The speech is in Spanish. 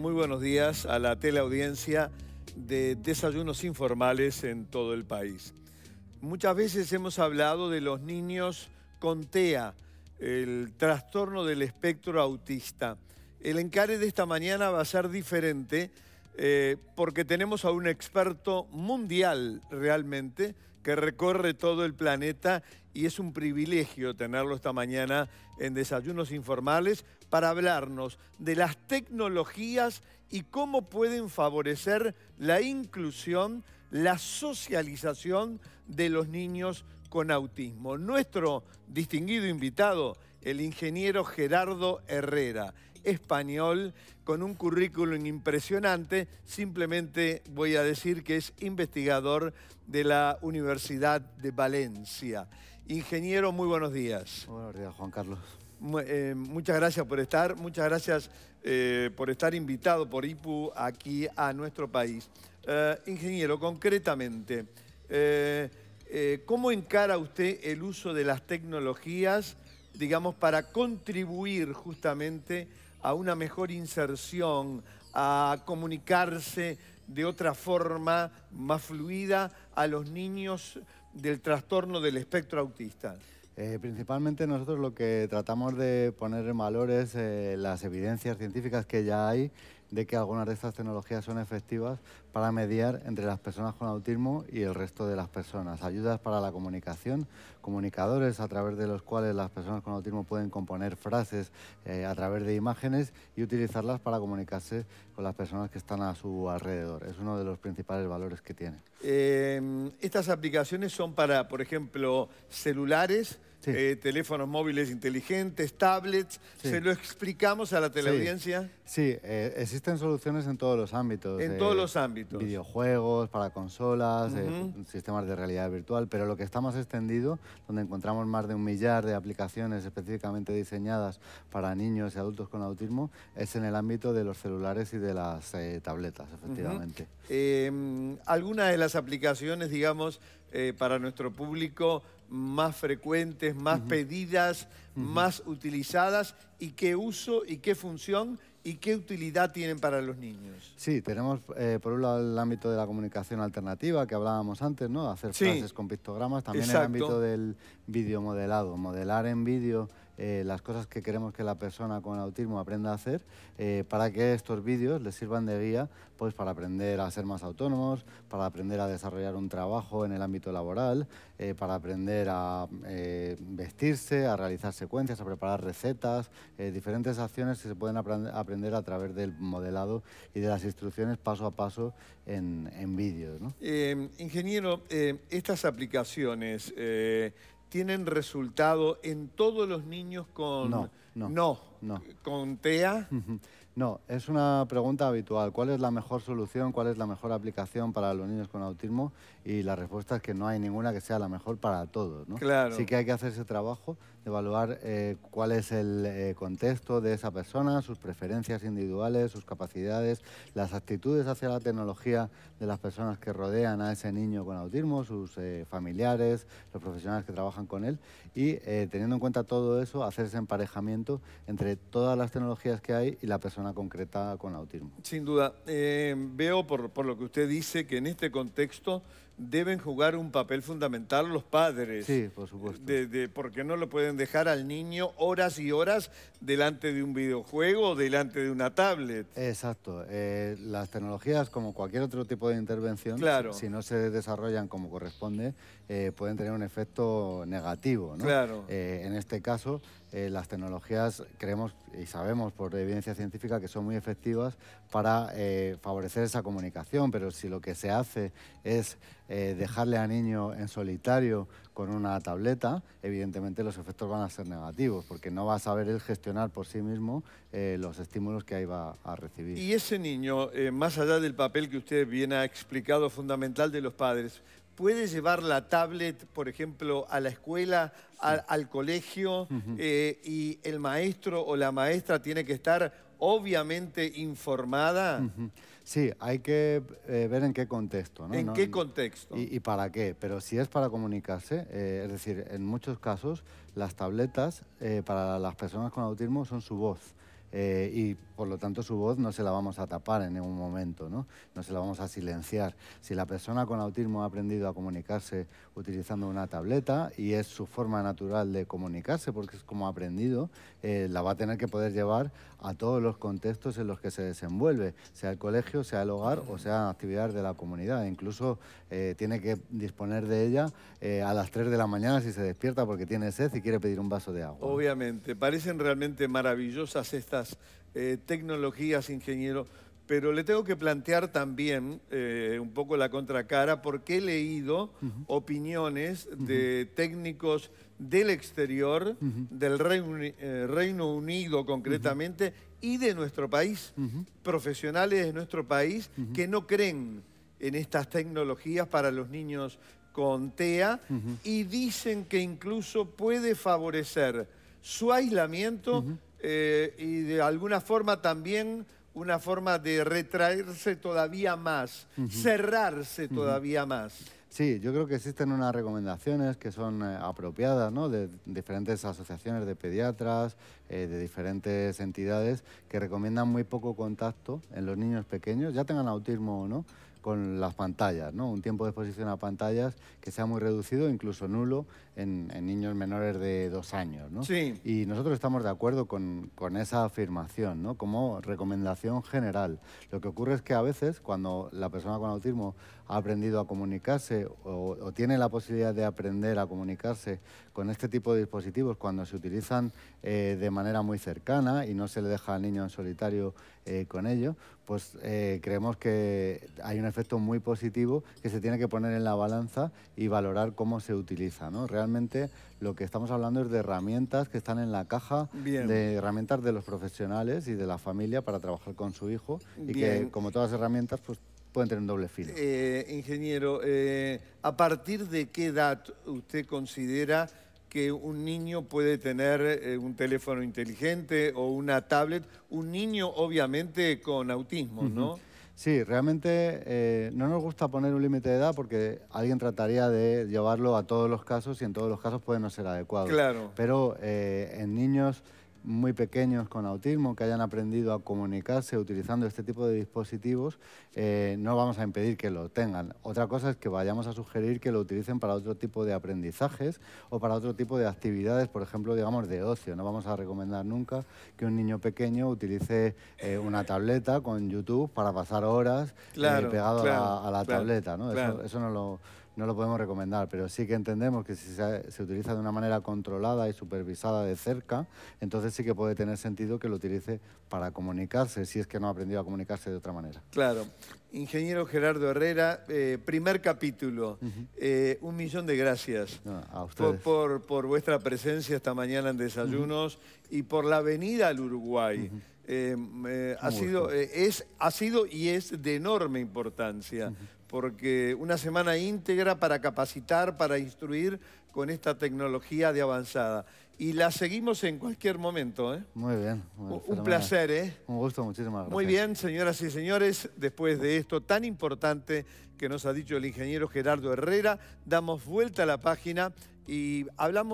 Muy buenos días a la teleaudiencia de desayunos informales en todo el país. Muchas veces hemos hablado de los niños con TEA, el trastorno del espectro autista. El encare de esta mañana va a ser diferente eh, porque tenemos a un experto mundial realmente que recorre todo el planeta y es un privilegio tenerlo esta mañana en Desayunos Informales para hablarnos de las tecnologías y cómo pueden favorecer la inclusión, la socialización de los niños con autismo. Nuestro distinguido invitado, el ingeniero Gerardo Herrera, español, con un currículum impresionante, simplemente voy a decir que es investigador de la Universidad de Valencia. Ingeniero, muy buenos días. Buenos días, Juan Carlos. Eh, muchas gracias por estar, muchas gracias eh, por estar invitado por IPU aquí a nuestro país. Eh, ingeniero, concretamente, ¿cómo encara usted el uso de las tecnologías, digamos, para contribuir justamente a una mejor inserción, a comunicarse de otra forma más fluida a los niños del trastorno del espectro autista? Eh, principalmente nosotros lo que tratamos de poner en valor es eh, las evidencias científicas que ya hay de que algunas de estas tecnologías son efectivas para mediar entre las personas con autismo y el resto de las personas. Ayudas para la comunicación, comunicadores a través de los cuales las personas con autismo pueden componer frases eh, a través de imágenes y utilizarlas para comunicarse con las personas que están a su alrededor. Es uno de los principales valores que tiene. estas aplicaciones son para, por ejemplo, celulares eh, teléfonos móviles inteligentes, tablets. ¿Se lo explicamos a la teleaudiencia? Sí, eh, existen soluciones en todos los ámbitos. En todos los ámbitos. Videojuegos, para consolas, eh, sistemas de realidad virtual, pero lo que está más extendido, donde encontramos más de un millar de aplicaciones específicamente diseñadas para niños y adultos con autismo, es en el ámbito de los celulares y de las tabletas, efectivamente. ¿Algunas de las aplicaciones, digamos, eh, para nuestro público más frecuentes, más pedidas, más utilizadas y qué uso y qué función y qué utilidad tienen para los niños. Sí, tenemos eh, por un lado el ámbito de la comunicación alternativa que hablábamos antes, ¿no? Hacer frases con pictogramas, también el ámbito del video modelado, modelar en vídeo eh, las cosas que queremos que la persona con autismo aprenda a hacer, eh, para que estos vídeos les sirvan de guía pues, para aprender a ser más autónomos, para aprender a desarrollar un trabajo en el ámbito laboral, eh, para aprender a vestirse, a realizar secuencias, a preparar recetas, diferentes acciones que se pueden aprender a través del modelado y de las instrucciones paso a paso en, en vídeos. ingeniero, estas aplicaciones tienen resultado en todos los niños con... No, no. Con TEA. No, es una pregunta habitual. ¿Cuál es la mejor solución? ¿Cuál es la mejor aplicación para los niños con autismo? Y la respuesta es que no hay ninguna que sea la mejor para todos. Claro. Sí que hay que hacer ese trabajo de evaluar eh, cuál es el eh, contexto de esa persona, sus preferencias individuales, sus capacidades, las actitudes hacia la tecnología de las personas que rodean a ese niño con autismo, sus eh, familiares, los profesionales que trabajan con él. Y teniendo en cuenta todo eso, hacer ese emparejamiento entre todas las tecnologías que hay y la persona concretada concreta con autismo. Sin duda. Eh, veo por, por, lo que usted dice que en este contexto deben jugar un papel fundamental los padres. Sí, por supuesto. porque no lo pueden dejar al niño horas y horas delante de un videojuego o delante de una tablet. Exacto. Eh, las tecnologías, como cualquier otro tipo de intervención, si no se desarrollan como corresponde, eh, pueden tener un efecto negativo. Claro. Eh, en este caso, las tecnologías creemos y sabemos por evidencia científica que son muy efectivas para favorecer esa comunicación, pero si lo que se hace es eh, dejarle al niño en solitario con una tableta, evidentemente los efectos van a ser negativos, porque no va a saber él gestionar por sí mismo eh, los estímulos que ahí va a recibir. Y ese niño, eh, más allá del papel que usted bien ha explicado, fundamental de los padres, ¿Puede llevar la tablet, por ejemplo, a la escuela, al colegio, y el maestro o la maestra tiene que estar obviamente informada. Sí, hay que eh, ver en qué contexto. ¿En qué contexto? Y, para qué, pero si es para comunicarse, eh, es decir, en muchos casos las tabletas eh, para las personas con autismo son su voz. Eh, y por lo tanto su voz no se la vamos a tapar en ningún momento, ¿no? no se la vamos a silenciar. Si la persona con autismo ha aprendido a comunicarse utilizando una tableta y es su forma natural de comunicarse porque es como ha aprendido, eh, la va a tener que poder llevar a todos los contextos en los que se desenvuelve, sea el colegio, sea el hogar o sea actividades de la comunidad. Incluso eh, tiene que disponer de ella a las 3 de la mañana si se despierta porque tiene sed y quiere pedir un vaso de agua. Obviamente, parecen realmente maravillosas estas eh, tecnologías, ingeniero, pero le tengo que plantear también eh, un poco la contracara porque he leído opiniones de técnicos del exterior, del eh, Reino, Unido concretamente, y de nuestro país, profesionales de nuestro país que no creen en estas tecnologías para los niños con TEA y dicen que incluso puede favorecer su aislamiento eh, y de alguna forma también una forma de retraerse todavía más, cerrarse todavía más. Sí, yo creo que existen unas recomendaciones que son eh, apropiadas, ¿no? De diferentes asociaciones de pediatras, eh, de diferentes entidades que recomiendan muy poco contacto en los niños pequeños, ya tengan autismo o no, con las pantallas, un tiempo de exposición a pantallas que sea muy reducido, incluso nulo, en, niños menores de dos años. ¿no? Y nosotros estamos de acuerdo con, esa afirmación, ¿no? como recomendación general. Lo que ocurre es que a veces cuando la persona con autismo ha aprendido a comunicarse o, tiene la posibilidad de aprender a comunicarse con este tipo de dispositivos, cuando se utilizan eh, de manera muy cercana y no se le deja al niño en solitario eh, con ello, pues eh, creemos que hay una efecto muy positivo que se tiene que poner en la balanza y valorar cómo se utiliza. ¿no? Realmente lo que estamos hablando es de herramientas que están en la caja, de herramientas de los profesionales y de la familia para trabajar con su hijo y que como todas las herramientas pues pueden tener un doble filo. Eh, ingeniero, eh, ¿a partir de qué edad usted considera que un niño puede tener eh, un teléfono inteligente o una tablet? Un niño obviamente con autismo, ¿no? Sí, realmente eh, no nos gusta poner un límite de edad porque alguien trataría de llevarlo a todos los casos y en todos los casos puede no ser adecuado. Claro. Pero eh, en niños muy pequeños con autismo que hayan aprendido a comunicarse utilizando este tipo de dispositivos, eh, no vamos a impedir que lo tengan. Otra cosa es que vayamos a sugerir que lo utilicen para otro tipo de aprendizajes o para otro tipo de actividades, por ejemplo, digamos, de ocio. No vamos a recomendar nunca que un niño pequeño utilice eh, una tableta con YouTube para pasar horas eh, pegado a, la tableta. eso no lo no lo podemos recomendar, pero sí que entendemos que si se, utiliza de una manera controlada y supervisada de cerca, entonces sí que puede tener sentido que lo utilice para comunicarse, si es que no ha aprendido a comunicarse de otra manera. Claro. Ingeniero Gerardo Herrera, eh, primer capítulo. Eh, un millón de gracias a por, por, vuestra presencia esta mañana en Desayunos y por la venida al Uruguay. Eh, ha, sido, es, ha sido y es de enorme importancia, porque una semana íntegra para capacitar, para instruir con esta tecnología de avanzada. Y la seguimos en cualquier momento. ¿eh? Muy bien. un placer. ¿eh? Un gusto, muchísimas gracias. Muy bien, señoras y señores, después de esto tan importante que nos ha dicho el ingeniero Gerardo Herrera, damos vuelta a la página y hablamos...